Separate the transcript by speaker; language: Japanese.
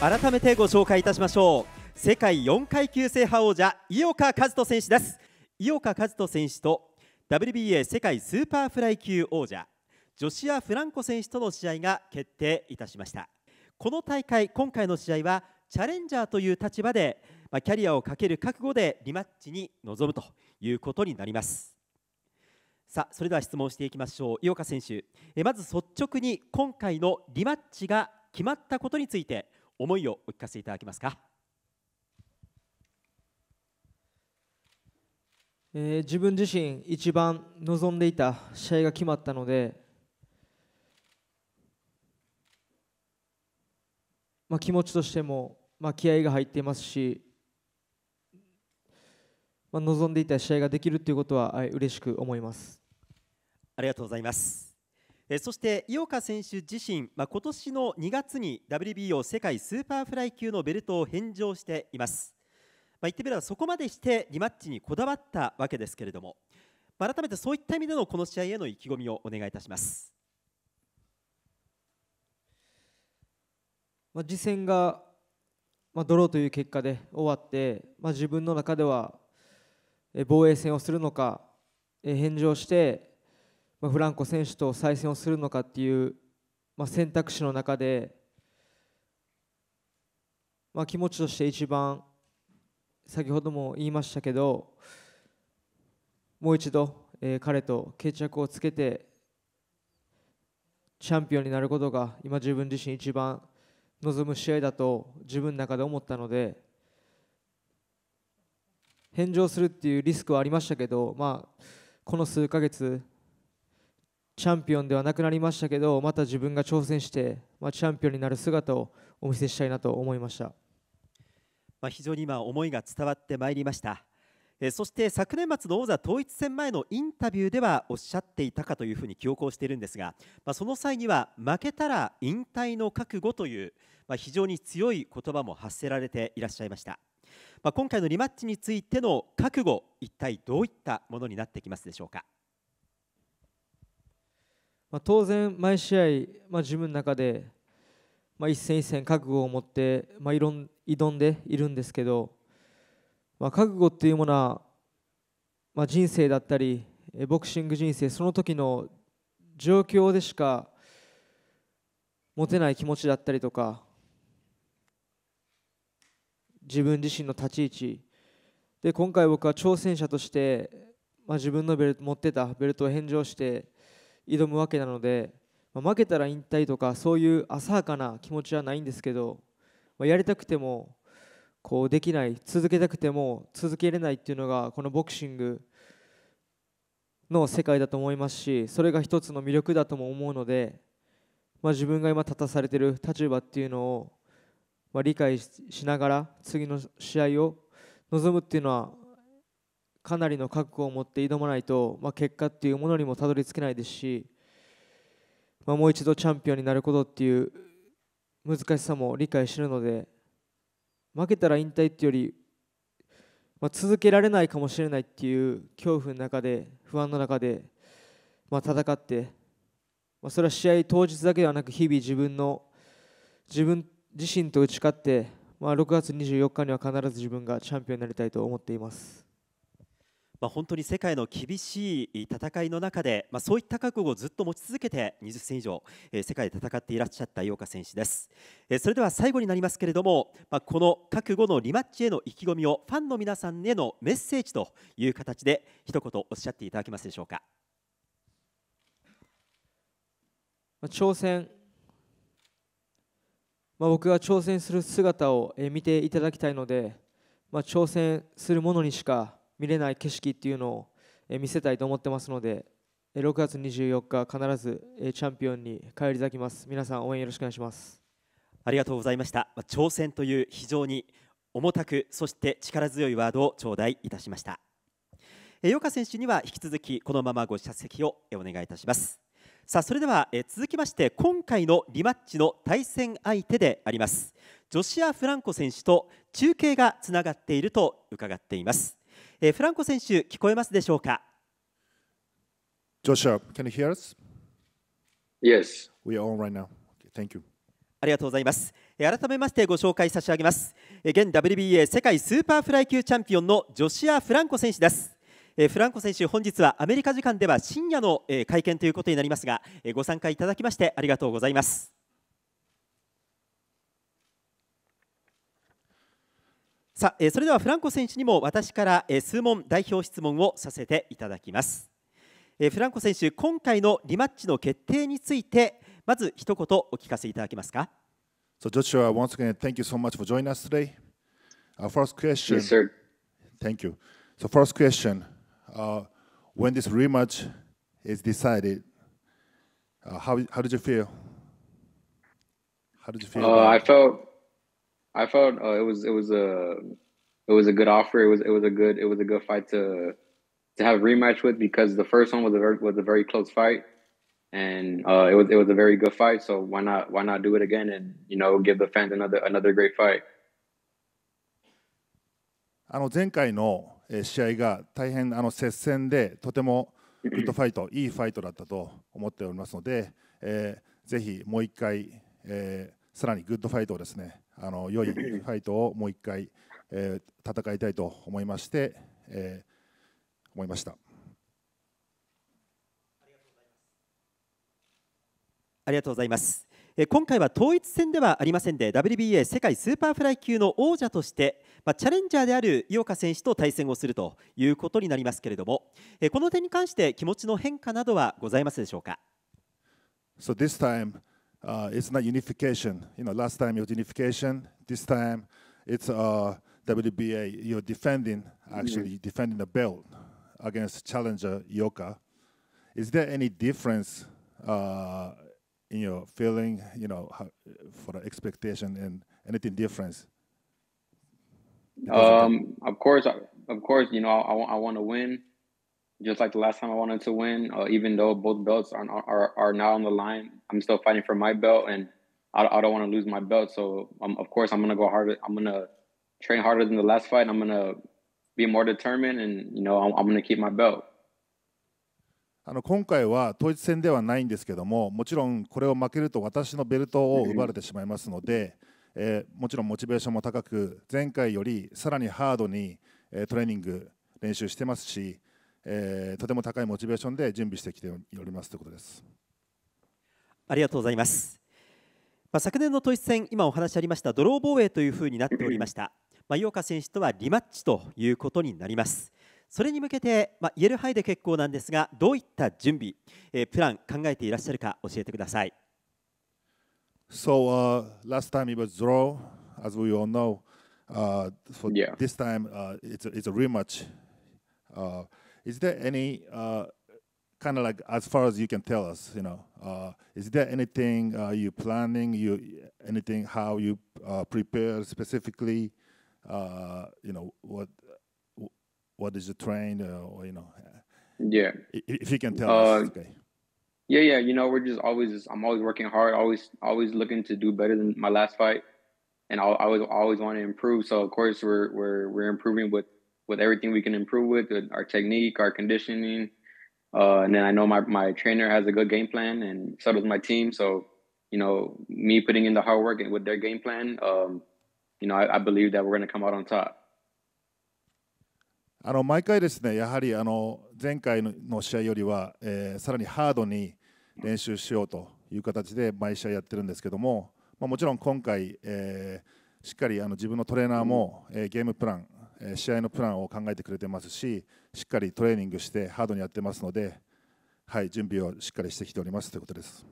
Speaker 1: 改めてご紹介いたしましょう世界4階級制覇王者井岡一人選手です井岡一人選手と WBA 世界スーパーフライ級王者ジョシア・フランコ選手との試合が決定いたしましたこの大会今回の試合はチャレンジャーという立場で、まあ、キャリアをかける覚悟でリマッチに臨むということになりますさあそれでは質問していきましょう井岡選手えまず率直に今回のリマッチが決まったことについて思いをお聞かせいただけますか、
Speaker 2: えー、自分自身一番望んでいた試合が決まったので、まあ、気持ちとしても、まあ、気合が入っていますし、まあ、望んでいた試合ができるということは、はい、嬉しく思います。
Speaker 1: ありがとうございます。そして井岡選手自身、まあ、今年の2月に WBO 世界スーパーフライ級のベルトを返上しています、まあ、言ってみればそこまでしてリマッチにこだわったわけですけれども、まあ、改めてそういった意味でのこの試合への意気込みをお願いいたしま
Speaker 2: す、まあ、次戦が、まあ、ドローという結果で終わって、まあ、自分の中では防衛戦をするのか返上してまあ、フランコ選手と再戦をするのかっていう、まあ、選択肢の中で、まあ、気持ちとして一番先ほども言いましたけどもう一度、えー、彼と決着をつけてチャンピオンになることが今自分自身一番望む試合だと自分の中で思ったので返上するっていうリスクはありましたけど、まあ、この数ヶ月チャンピオンではなくなりましたけどまた自分が挑戦して、まあ、チャンピオンになる姿をお見せしたいなと思いました、
Speaker 1: まあ、非常に今思いが伝わってまいりましたえそして昨年末の王座統一戦前のインタビューではおっしゃっていたかというふうに記憶をしているんですが、まあ、その際には負けたら引退の覚悟という、まあ、非常に強い言葉も発せられていらっしゃいました、まあ、今回のリマッチについての覚悟
Speaker 2: 一体どういったものになってきますでしょうか。まあ、当然、毎試合、まあ、自分の中で、まあ、一戦一戦覚悟を持って、まあ、いろん挑んでいるんですけど、まあ、覚悟っていうものは、まあ、人生だったりボクシング人生その時の状況でしか持てない気持ちだったりとか自分自身の立ち位置で今回僕は挑戦者として、まあ、自分のベルト持ってたベルトを返上して挑むわけなので、まあ、負けたら引退とかそういう浅はかな気持ちはないんですけど、まあ、やりたくてもこうできない続けたくても続けれないっていうのがこのボクシングの世界だと思いますしそれが一つの魅力だとも思うので、まあ、自分が今立たされてる立場っていうのを、まあ、理解しながら次の試合を臨むっていうのはかなりの覚悟を持って挑まないと、まあ、結果っていうものにもたどり着けないですし、まあ、もう一度チャンピオンになることっていう難しさも理解してるので負けたら引退っていうより、まあ、続けられないかもしれないっていう恐怖の中で不安の中で、ま戦って、まそれは試合当日だけではなく日々自分の自分自身と打ち勝って、まあ、6月24日には必ず自分がチャンピオンになりたいと思っています。
Speaker 1: まあ、本当に世界の厳しい戦いの中で、まあ、そういった覚悟をずっと持ち続けて20戦以上、えー、世界で戦っていらっしゃった井岡選手です、えー、それでは最後になりますけれども、まあ、この覚悟のリマッチへの意気込みをファンの皆さんへのメッセージという形で一言おっしゃっていただけますでしょうか
Speaker 2: まあ、挑戦、まあ、僕が挑戦する姿を見ていただきたいので、まあ、挑戦するものにしか見れない景色っていうのを見せたいと思ってますので6月24日必ずチャンピオンに帰り咲きます皆さん応援よろしくお願いしますありがとうございました挑
Speaker 1: 戦という非常に重たくそして力強いワードを頂戴いたしました与賀選手には引き続きこのままご出席をお願いいたしますさあそれでは続きまして今回のリマッチの対戦相手でありますジョシア・フランコ選手と中継がつながっていると伺っていますえー、フランコ選手聞こえますでしょうか Joshua, can you hear
Speaker 3: us? Yes. We are on right now. Okay, thank you.
Speaker 1: ありがとうございます。改めましてご紹介差し上げます。現 WBA 世界スーパーフライ級チャンピオンのジョシア・フランコ選手です。フランコ選手、本日はアメリカ時間では深夜の会見ということになりますが、ご参加いただきましてありがとうございます。さあ、えー、それではフランコ選手にも私から、えー、数問代表質問をさせていただきます、えー、フランコ選手今回のリマッチの決定についてまず一言お聞かせいただけますか
Speaker 3: So Joshua, once again, thank you so much for joining us today. Our first question. Yes, sir. Thank you. So first question, uh, when this rematch is decided, uh, how how did you feel? How did you feel? Uh, I
Speaker 4: felt I felt uh, it was it was a it was a good offer. It was it was a good it was a good fight to to have a rematch with because the first one was a very, was a very close fight, and uh, it was it was a very good fight. So why not why not do it again and you know give the fans another another great fight.
Speaker 3: あの前回の試合が大変あの接戦でとてもグッドファイト、いいファイトだったと思っておりますので、えー、ぜひもう一回、えー、さらにグッドファイトをですね、あの良いファイトをもう一回、えー、戦いたいと思いまして、えー、思いました。
Speaker 1: ありがとうございます。今回は統一戦ではありませんで WBA 世界スーパーフライ級の王者として、まあ、チャレンジャーである井岡選手と対戦をするということになりますけれどもこの点に関して気持ちの変化などはございますでしょうか
Speaker 3: So this time uh, it's not unification. You know, last time it was unification. This time it's uh, WBA. You're defending, actually mm-hmm. defending the belt against challenger Yoka. Is there any difference uh, in your feeling, you know, how, for the expectation and anything difference?
Speaker 4: Um, of course, of course, you know, I, I want to win. just like the last time I wanted to win, uh, even though both belts are, are, are now on the line, I'm still fighting for my belt and I, I don't want to lose my belt. So um, of course I'm g o n n a go harder. I'm g o n n a t r a i n harder than the last fight. I'm g o n n a be more determined and, you know, I'm, I'm g o n n a keep my belt.
Speaker 3: あの今回は統一戦ではないんですけどももちろんこれを負けると私のベルトを奪われてしまいますので、えー、もちろんモチベーションも高く前回よりさらにハードに、えー、トレーニング練習してますし、えー、とても高いモチベーションで準備してきておりますということですありがとうございます、まあ、昨年の統一戦今お話ありましたドロー防
Speaker 1: 衛というふうになっておりました、まあ、井岡選手とはリマッチということになりますそれに向けて、まあ、言える範囲で結構なんですがどういった準備、えー、プラン考えていらっしゃるか
Speaker 3: 教えてください So uh, last time it was draw, as we all know. Uh, for yeah. this time, uh, it's a, it's a rematch. Uh, Is there any uh, kind of like as far as you can tell us, you know, uh, is there anything uh, you planning? You anything how you uh, prepare specifically? Uh, you know what what is the train uh, or you know? Yeah. If you can tell us. Uh, okay.
Speaker 4: Yeah, yeah. You know, we're just always. I'm always working hard. Always, always looking to do better than my last fight, and I always, always want to improve. So of course, we're we're we're improving with with everything we can improve with, with our technique, our conditioning. Uh, and then I know my, my trainer has a good game plan and so does my team. So, you know, me putting in the hard work and with their game plan, um, you know, I, I believe that we're going to come out on top.
Speaker 3: あの毎回ですね、やはりあの前回の試合よりは、えー、さらにハードに練習しようという形で毎試合やってるんですけども、まあ、もちろん今回、えー、しっかりあの自分のトレーナーも、えー、ゲームプラン、試合のプランを考えてくれてますししっかりトレーニングしてハードにやってますので、はい、準備をしっかりしてきておりますということです。